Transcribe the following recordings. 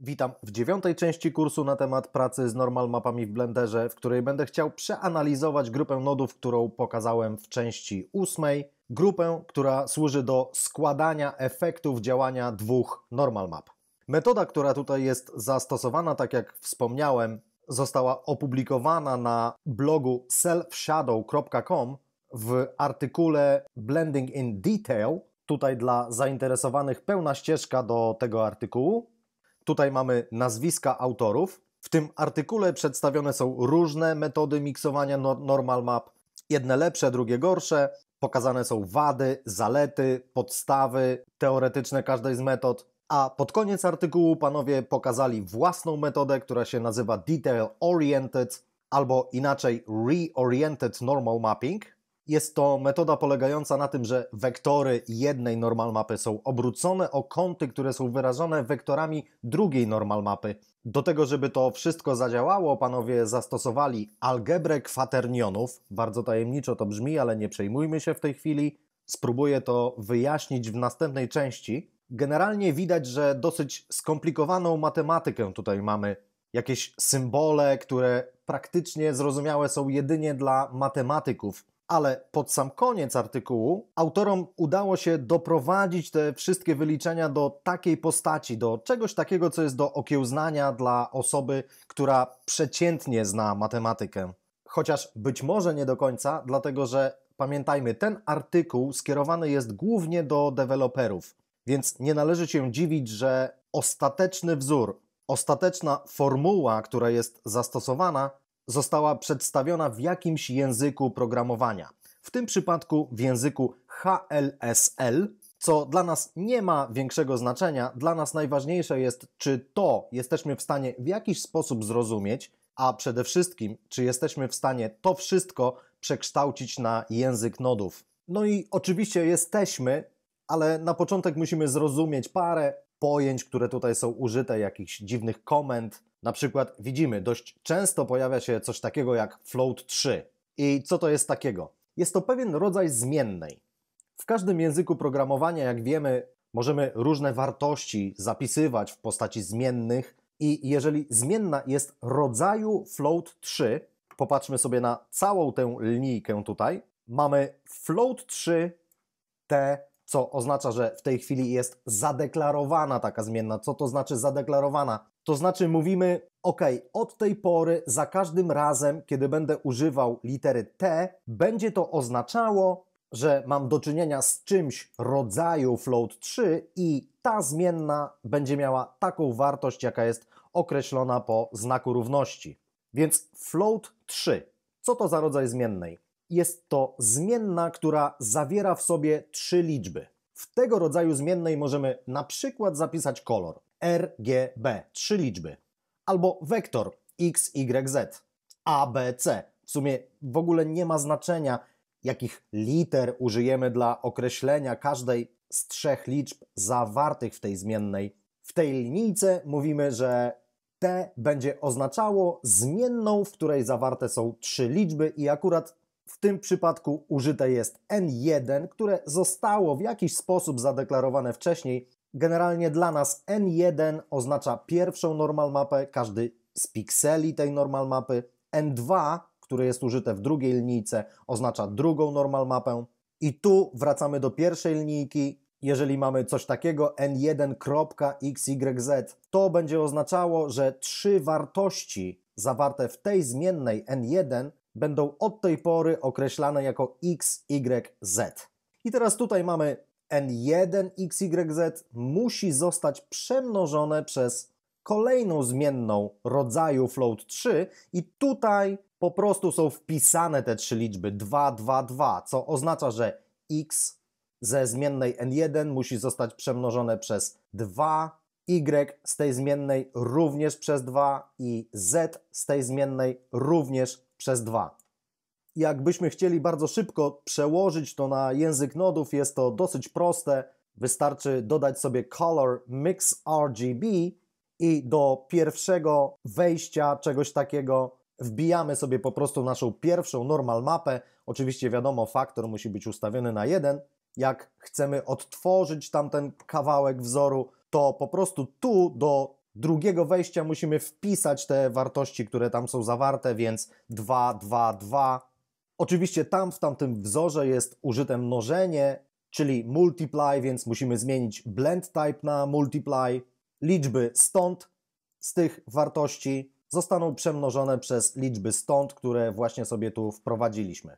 Witam w dziewiątej części kursu na temat pracy z normal mapami w Blenderze, w której będę chciał przeanalizować grupę nodów, którą pokazałem w części ósmej. Grupę, która służy do składania efektów działania dwóch normal map. Metoda, która tutaj jest zastosowana, tak jak wspomniałem, została opublikowana na blogu selfshadow.com w artykule Blending in Detail. Tutaj dla zainteresowanych pełna ścieżka do tego artykułu. Tutaj mamy nazwiska autorów. W tym artykule przedstawione są różne metody miksowania normal map. Jedne lepsze, drugie gorsze. Pokazane są wady, zalety, podstawy teoretyczne każdej z metod. A pod koniec artykułu panowie pokazali własną metodę, która się nazywa Detail Oriented albo inaczej Reoriented Normal Mapping. Jest to metoda polegająca na tym, że wektory jednej normal mapy są obrócone o kąty, które są wyrażone wektorami drugiej normal mapy. Do tego, żeby to wszystko zadziałało, panowie zastosowali algebrę kwaternionów. Bardzo tajemniczo to brzmi, ale nie przejmujmy się w tej chwili. Spróbuję to wyjaśnić w następnej części. Generalnie widać, że dosyć skomplikowaną matematykę tutaj mamy. Jakieś symbole, które praktycznie zrozumiałe są jedynie dla matematyków ale pod sam koniec artykułu autorom udało się doprowadzić te wszystkie wyliczenia do takiej postaci, do czegoś takiego, co jest do okiełznania dla osoby, która przeciętnie zna matematykę. Chociaż być może nie do końca, dlatego że pamiętajmy, ten artykuł skierowany jest głównie do deweloperów, więc nie należy się dziwić, że ostateczny wzór, ostateczna formuła, która jest zastosowana, została przedstawiona w jakimś języku programowania. W tym przypadku w języku HLSL, co dla nas nie ma większego znaczenia. Dla nas najważniejsze jest, czy to jesteśmy w stanie w jakiś sposób zrozumieć, a przede wszystkim, czy jesteśmy w stanie to wszystko przekształcić na język nodów. No i oczywiście jesteśmy, ale na początek musimy zrozumieć parę pojęć, które tutaj są użyte, jakichś dziwnych komend, na przykład widzimy, dość często pojawia się coś takiego jak float 3. I co to jest takiego? Jest to pewien rodzaj zmiennej. W każdym języku programowania, jak wiemy, możemy różne wartości zapisywać w postaci zmiennych i jeżeli zmienna jest rodzaju float 3, popatrzmy sobie na całą tę linijkę tutaj, mamy float 3 t, co oznacza, że w tej chwili jest zadeklarowana taka zmienna. Co to znaczy zadeklarowana? To znaczy mówimy, ok, od tej pory za każdym razem, kiedy będę używał litery T, będzie to oznaczało, że mam do czynienia z czymś rodzaju float 3 i ta zmienna będzie miała taką wartość, jaka jest określona po znaku równości. Więc float 3. Co to za rodzaj zmiennej? Jest to zmienna, która zawiera w sobie trzy liczby. W tego rodzaju zmiennej możemy na przykład zapisać kolor. RGB, trzy liczby, albo wektor XYZ, ABC. W sumie w ogóle nie ma znaczenia, jakich liter użyjemy dla określenia każdej z trzech liczb zawartych w tej zmiennej. W tej linijce mówimy, że T będzie oznaczało zmienną, w której zawarte są trzy liczby i akurat w tym przypadku użyte jest N1, które zostało w jakiś sposób zadeklarowane wcześniej. Generalnie dla nas N1 oznacza pierwszą normal mapę, każdy z pikseli tej normal mapy. N2, które jest użyte w drugiej linijce, oznacza drugą normal mapę. I tu wracamy do pierwszej linijki, jeżeli mamy coś takiego n1.xyz, to będzie oznaczało, że trzy wartości zawarte w tej zmiennej n1 będą od tej pory określane jako XYZ. I teraz tutaj mamy N1 XYZ musi zostać przemnożone przez kolejną zmienną rodzaju float 3 i tutaj po prostu są wpisane te trzy liczby 2, 2, 2, co oznacza, że x ze zmiennej n1 musi zostać przemnożone przez 2, y z tej zmiennej również przez 2 i z z tej zmiennej również przez 2. Jakbyśmy chcieli bardzo szybko przełożyć to na język nodów, jest to dosyć proste. Wystarczy dodać sobie color mix RGB i do pierwszego wejścia czegoś takiego wbijamy sobie po prostu naszą pierwszą normal mapę. Oczywiście wiadomo, faktor musi być ustawiony na 1. Jak chcemy odtworzyć tamten kawałek wzoru, to po prostu tu do drugiego wejścia musimy wpisać te wartości, które tam są zawarte, więc 2, 2, 2. Oczywiście tam w tamtym wzorze jest użyte mnożenie, czyli multiply, więc musimy zmienić blend type na multiply. Liczby stąd z tych wartości zostaną przemnożone przez liczby stąd, które właśnie sobie tu wprowadziliśmy.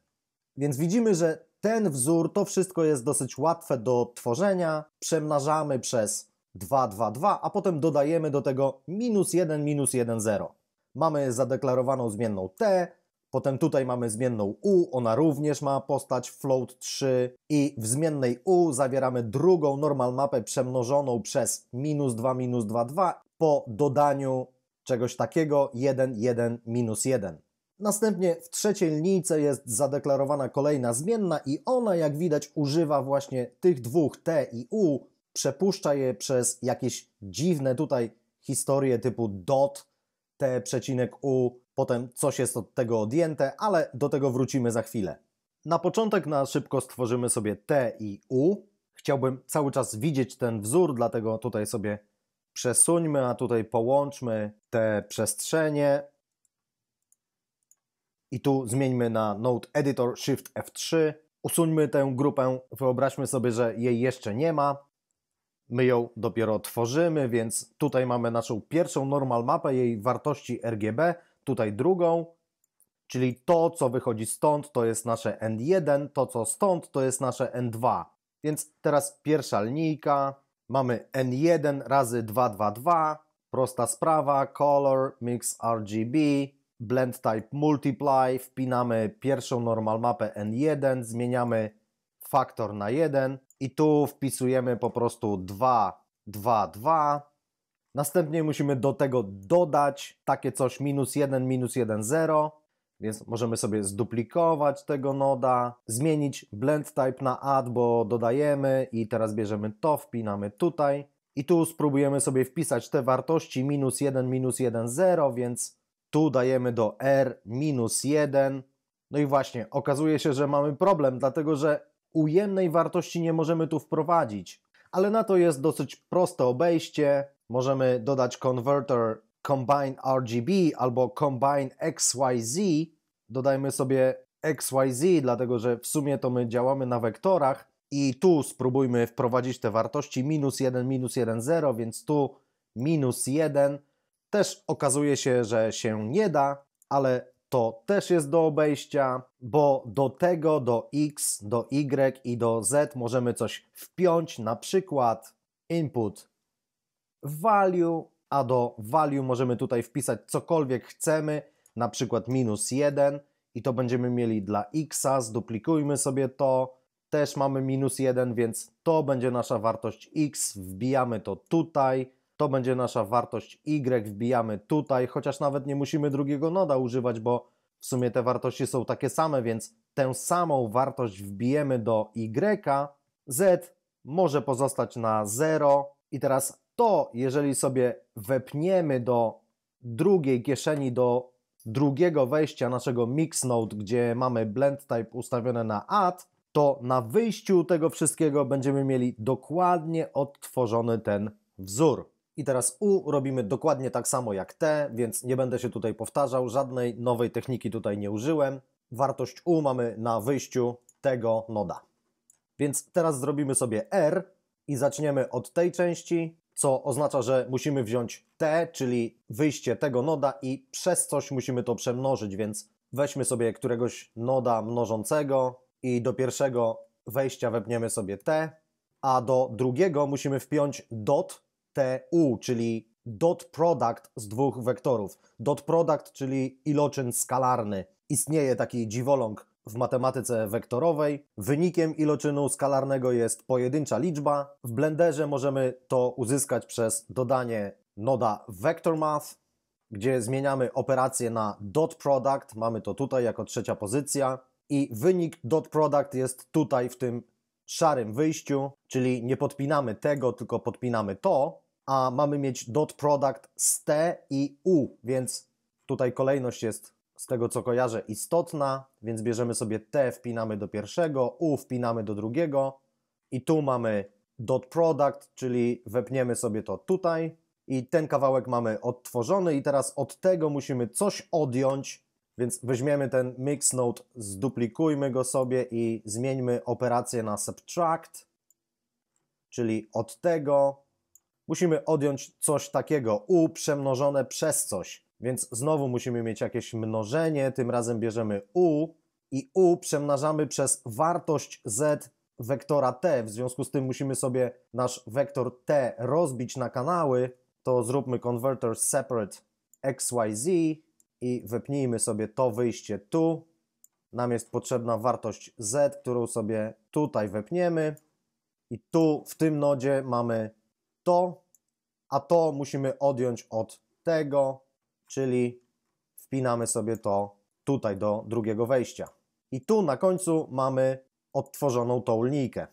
Więc widzimy, że ten wzór to wszystko jest dosyć łatwe do tworzenia. Przemnażamy przez 2, 2, 2, a potem dodajemy do tego minus 1, minus 1, 0. Mamy zadeklarowaną zmienną t, potem tutaj mamy zmienną u, ona również ma postać float 3 i w zmiennej u zawieramy drugą normal mapę przemnożoną przez minus 2, minus 2, 2 po dodaniu czegoś takiego 1, 1, minus 1. Następnie w trzeciej linijce jest zadeklarowana kolejna zmienna i ona jak widać używa właśnie tych dwóch t i u, przepuszcza je przez jakieś dziwne tutaj historie typu dot, t, przecinek u, potem coś jest od tego odjęte, ale do tego wrócimy za chwilę. Na początek na szybko stworzymy sobie t i u. Chciałbym cały czas widzieć ten wzór, dlatego tutaj sobie przesuńmy, a tutaj połączmy te przestrzenie. I tu zmieńmy na Node Editor Shift F3. Usuńmy tę grupę, wyobraźmy sobie, że jej jeszcze nie ma. My ją dopiero tworzymy, więc tutaj mamy naszą pierwszą normal mapę jej wartości RGB, tutaj drugą, czyli to, co wychodzi stąd, to jest nasze N1, to, co stąd, to jest nasze N2. Więc teraz pierwsza linijka, mamy N1 razy 222, prosta sprawa, color, mix RGB, blend type multiply, wpinamy pierwszą normal mapę N1, zmieniamy faktor na 1 i tu wpisujemy po prostu 2, 2, 2. Następnie musimy do tego dodać takie coś minus 1, minus 1, 0. Więc możemy sobie zduplikować tego noda, zmienić blend type na add, bo dodajemy i teraz bierzemy to, wpinamy tutaj. I tu spróbujemy sobie wpisać te wartości minus 1, minus 1, 0, więc tu dajemy do r minus 1. No i właśnie, okazuje się, że mamy problem, dlatego że ujemnej wartości nie możemy tu wprowadzić, ale na to jest dosyć proste obejście. Możemy dodać konwerter combine RGB albo combine XYZ. Dodajmy sobie XYZ, dlatego że w sumie to my działamy na wektorach i tu spróbujmy wprowadzić te wartości minus 1, minus 1, 0, więc tu minus 1. Też okazuje się, że się nie da, ale to też jest do obejścia, bo do tego, do X, do Y i do Z możemy coś wpiąć, na przykład input value, a do value możemy tutaj wpisać cokolwiek chcemy, na przykład minus 1 i to będziemy mieli dla x, zduplikujmy sobie to, też mamy minus 1, więc to będzie nasza wartość x, wbijamy to tutaj, to będzie nasza wartość Y, wbijamy tutaj, chociaż nawet nie musimy drugiego noda używać, bo w sumie te wartości są takie same, więc tę samą wartość wbijemy do Y, Z może pozostać na 0 i teraz to, jeżeli sobie wepniemy do drugiej kieszeni, do drugiego wejścia naszego mix node, gdzie mamy blend type ustawione na add, to na wyjściu tego wszystkiego będziemy mieli dokładnie odtworzony ten wzór. I teraz U robimy dokładnie tak samo jak T, więc nie będę się tutaj powtarzał, żadnej nowej techniki tutaj nie użyłem. Wartość U mamy na wyjściu tego noda. Więc teraz zrobimy sobie R i zaczniemy od tej części, co oznacza, że musimy wziąć T, czyli wyjście tego noda i przez coś musimy to przemnożyć, więc weźmy sobie któregoś noda mnożącego i do pierwszego wejścia wepniemy sobie T, a do drugiego musimy wpiąć dot, DPTU, czyli dot product z dwóch wektorów. Dot product, czyli iloczyn skalarny. Istnieje taki dziwoląg w matematyce wektorowej. Wynikiem iloczynu skalarnego jest pojedyncza liczba. W Blenderze możemy to uzyskać przez dodanie noda vectormath, gdzie zmieniamy operację na dot product. Mamy to tutaj jako trzecia pozycja. I wynik dot product jest tutaj w tym szarym wyjściu, czyli nie podpinamy tego, tylko podpinamy to a mamy mieć dot product z T i U, więc tutaj kolejność jest z tego co kojarzę istotna, więc bierzemy sobie T, wpinamy do pierwszego, U wpinamy do drugiego i tu mamy dot product, czyli wepniemy sobie to tutaj i ten kawałek mamy odtworzony i teraz od tego musimy coś odjąć, więc weźmiemy ten mix note, zduplikujmy go sobie i zmieńmy operację na subtract, czyli od tego musimy odjąć coś takiego, u przemnożone przez coś. Więc znowu musimy mieć jakieś mnożenie, tym razem bierzemy u i u przemnażamy przez wartość z wektora t, w związku z tym musimy sobie nasz wektor t rozbić na kanały, to zróbmy converter separate xyz i wepnijmy sobie to wyjście tu. Nam jest potrzebna wartość z, którą sobie tutaj wepniemy i tu w tym nodzie mamy to, a to musimy odjąć od tego, czyli wpinamy sobie to tutaj do drugiego wejścia. I tu na końcu mamy odtworzoną tą linijkę.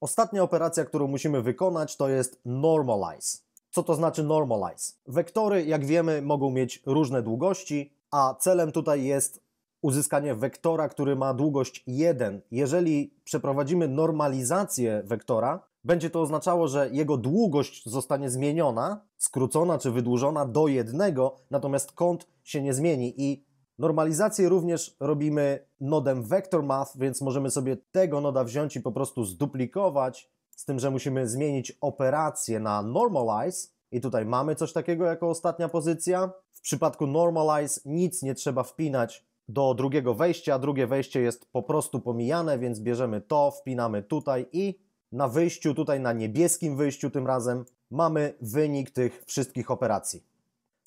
Ostatnia operacja, którą musimy wykonać to jest normalize. Co to znaczy normalize? Wektory, jak wiemy, mogą mieć różne długości, a celem tutaj jest uzyskanie wektora, który ma długość 1. Jeżeli przeprowadzimy normalizację wektora, będzie to oznaczało, że jego długość zostanie zmieniona, skrócona czy wydłużona do jednego, natomiast kąt się nie zmieni i normalizację również robimy nodem VectorMath, więc możemy sobie tego noda wziąć i po prostu zduplikować, z tym, że musimy zmienić operację na normalize, i tutaj mamy coś takiego jako ostatnia pozycja. W przypadku Normalize nic nie trzeba wpinać do drugiego wejścia. Drugie wejście jest po prostu pomijane, więc bierzemy to, wpinamy tutaj i na wyjściu, tutaj na niebieskim wyjściu tym razem, mamy wynik tych wszystkich operacji.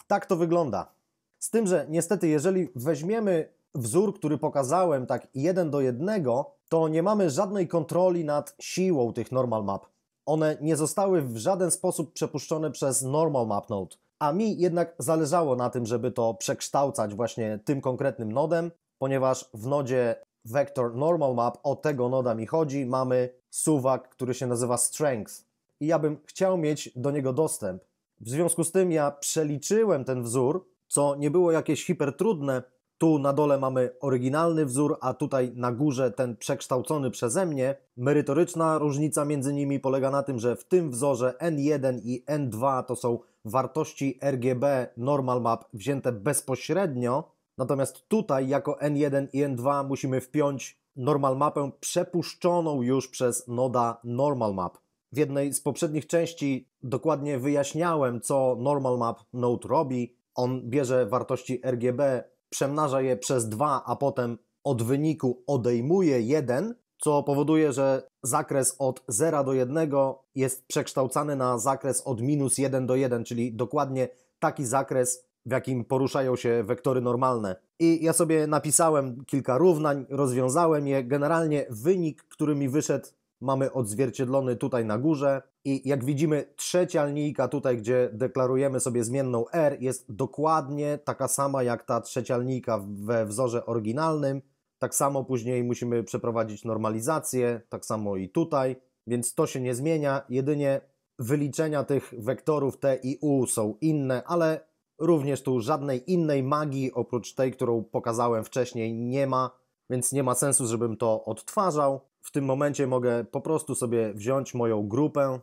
Tak to wygląda. Z tym, że niestety, jeżeli weźmiemy wzór, który pokazałem, tak jeden do jednego, to nie mamy żadnej kontroli nad siłą tych normal map. One nie zostały w żaden sposób przepuszczone przez normal map node. A mi jednak zależało na tym, żeby to przekształcać właśnie tym konkretnym nodem, ponieważ w nodzie vector normal map o tego noda mi chodzi, mamy suwak, który się nazywa Strength. I ja bym chciał mieć do niego dostęp. W związku z tym ja przeliczyłem ten wzór, co nie było jakieś hipertrudne. Tu na dole mamy oryginalny wzór, a tutaj na górze ten przekształcony przeze mnie. Merytoryczna różnica między nimi polega na tym, że w tym wzorze N1 i N2 to są wartości RGB normal map wzięte bezpośrednio, natomiast tutaj jako N1 i N2 musimy wpiąć normal mapę przepuszczoną już przez noda normal map. W jednej z poprzednich części dokładnie wyjaśniałem, co normal map node robi. On bierze wartości RGB, przemnaża je przez dwa, a potem od wyniku odejmuje jeden, co powoduje, że zakres od 0 do 1 jest przekształcany na zakres od minus 1 do 1, czyli dokładnie taki zakres, w jakim poruszają się wektory normalne. I ja sobie napisałem kilka równań, rozwiązałem je. Generalnie wynik, który mi wyszedł, mamy odzwierciedlony tutaj na górze. I jak widzimy, trzecia linijka tutaj, gdzie deklarujemy sobie zmienną R, jest dokładnie taka sama jak ta trzecia linijka we wzorze oryginalnym. Tak samo później musimy przeprowadzić normalizację, tak samo i tutaj, więc to się nie zmienia, jedynie wyliczenia tych wektorów T i U są inne, ale Również tu żadnej innej magii oprócz tej, którą pokazałem wcześniej, nie ma, więc nie ma sensu, żebym to odtwarzał. W tym momencie mogę po prostu sobie wziąć moją grupę,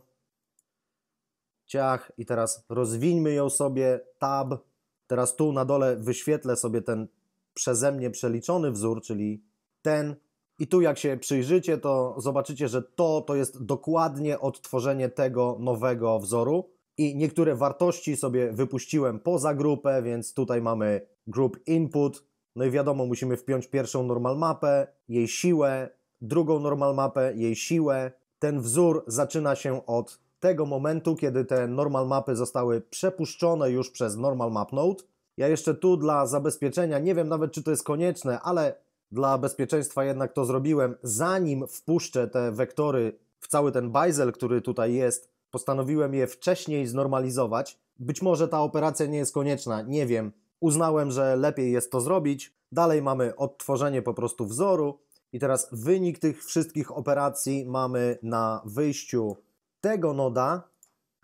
ciach i teraz rozwińmy ją sobie, tab. Teraz tu na dole wyświetlę sobie ten przeze mnie przeliczony wzór, czyli ten. I tu jak się przyjrzycie, to zobaczycie, że to to jest dokładnie odtworzenie tego nowego wzoru i niektóre wartości sobie wypuściłem poza grupę, więc tutaj mamy group input, no i wiadomo, musimy wpiąć pierwszą normal mapę, jej siłę, drugą normal mapę, jej siłę. Ten wzór zaczyna się od tego momentu, kiedy te normal mapy zostały przepuszczone już przez normal map node. Ja jeszcze tu dla zabezpieczenia, nie wiem nawet czy to jest konieczne, ale dla bezpieczeństwa jednak to zrobiłem, zanim wpuszczę te wektory w cały ten bajzel, który tutaj jest, Postanowiłem je wcześniej znormalizować. Być może ta operacja nie jest konieczna, nie wiem. Uznałem, że lepiej jest to zrobić. Dalej mamy odtworzenie po prostu wzoru. I teraz wynik tych wszystkich operacji mamy na wyjściu tego noda,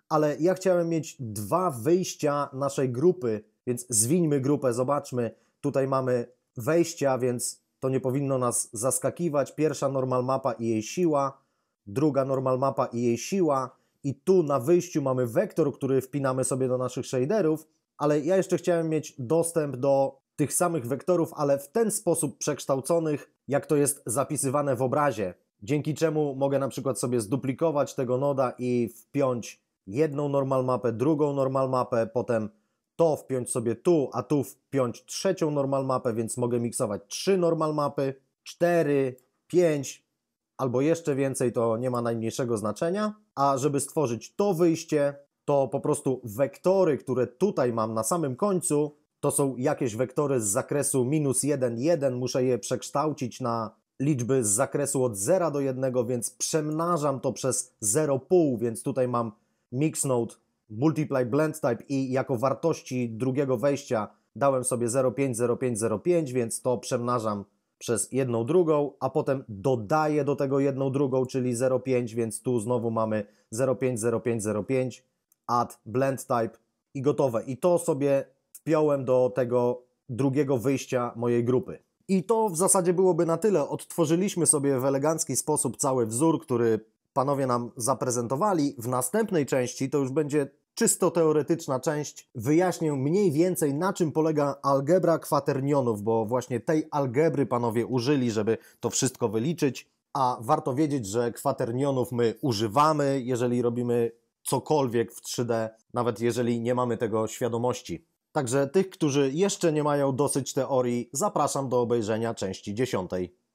ale ja chciałem mieć dwa wyjścia naszej grupy, więc zwińmy grupę, zobaczmy. Tutaj mamy wejścia, więc to nie powinno nas zaskakiwać. Pierwsza normal mapa i jej siła, druga normal mapa i jej siła, i tu na wyjściu mamy wektor, który wpinamy sobie do naszych shaderów, ale ja jeszcze chciałem mieć dostęp do tych samych wektorów, ale w ten sposób przekształconych, jak to jest zapisywane w obrazie. Dzięki czemu mogę na przykład sobie zduplikować tego noda i wpiąć jedną normal mapę, drugą normal mapę, potem to wpiąć sobie tu, a tu wpiąć trzecią normal mapę, więc mogę miksować trzy normal mapy, cztery, pięć, albo jeszcze więcej, to nie ma najmniejszego znaczenia. A żeby stworzyć to wyjście, to po prostu wektory, które tutaj mam na samym końcu, to są jakieś wektory z zakresu minus 1, 1. Muszę je przekształcić na liczby z zakresu od 0 do 1, więc przemnażam to przez 0,5, więc tutaj mam mixnode, multiply blend type i jako wartości drugiego wejścia dałem sobie 0,5, 0,5, 0,5, więc to przemnażam przez jedną drugą, a potem dodaję do tego jedną drugą, czyli 0,5, więc tu znowu mamy 0,5, 0,5, 0,5, add blend type i gotowe. I to sobie wpiąłem do tego drugiego wyjścia mojej grupy. I to w zasadzie byłoby na tyle. Odtworzyliśmy sobie w elegancki sposób cały wzór, który panowie nam zaprezentowali. W następnej części to już będzie czysto teoretyczna część. Wyjaśnię mniej więcej, na czym polega algebra kwaternionów, bo właśnie tej algebry panowie użyli, żeby to wszystko wyliczyć. A warto wiedzieć, że kwaternionów my używamy, jeżeli robimy cokolwiek w 3D, nawet jeżeli nie mamy tego świadomości. Także tych, którzy jeszcze nie mają dosyć teorii, zapraszam do obejrzenia części dziesiątej.